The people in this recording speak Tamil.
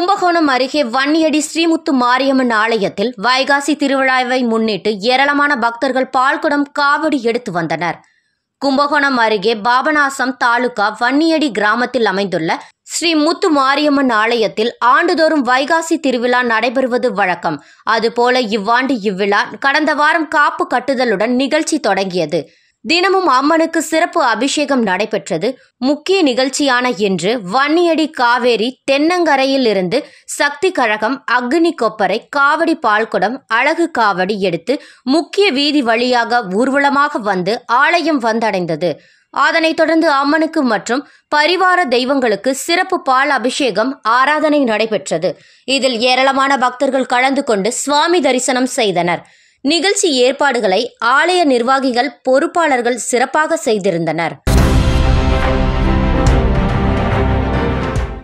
கும்பகோணம் அருகே வன்னியடி ஸ்ரீமுத்து மாரியம்மன் ஆலயத்தில் வைகாசி திருவிழாவை முன்னிட்டு ஏராளமான பக்தர்கள் பால்குடம் காவடி எடுத்து வந்தனர் கும்பகோணம் அருகே பாபநாசம் தாலுகா வன்னியடி கிராமத்தில் அமைந்துள்ள ஸ்ரீ முத்து மாரியம்மன் ஆலயத்தில் ஆண்டுதோறும் வைகாசி திருவிழா நடைபெறுவது வழக்கம் அதுபோல இவ்வாண்டு இவ்விழா கடந்த வாரம் காப்பு கட்டுதலுடன் நிகழ்ச்சி தொடங்கியது தினமும் அம்மனுக்கு சிறப்பு அபிஷேகம் நடைபெற்றது முக்கிய நிகழ்ச்சியான இன்று வன்னியடி காவேரி தென்னங்கரையில் இருந்து சக்தி கழகம் அக்னி கொப்பரை காவடி பால்குடம் அழகு காவடி எடுத்து முக்கிய வீதி வழியாக ஊர்வலமாக வந்து ஆலயம் வந்தடைந்தது அதனைத் தொடர்ந்து அம்மனுக்கு மற்றும் பரிவார தெய்வங்களுக்கு சிறப்பு பால் அபிஷேகம் ஆராதனை நடைபெற்றது இதில் ஏராளமான பக்தர்கள் கலந்து கொண்டு சுவாமி தரிசனம் செய்தனர் நிகழ்ச்சி ஏற்பாடுகளை ஆலய நிர்வாகிகள் பொறுப்பாளர்கள் சிறப்பாக செய்திருந்தனர்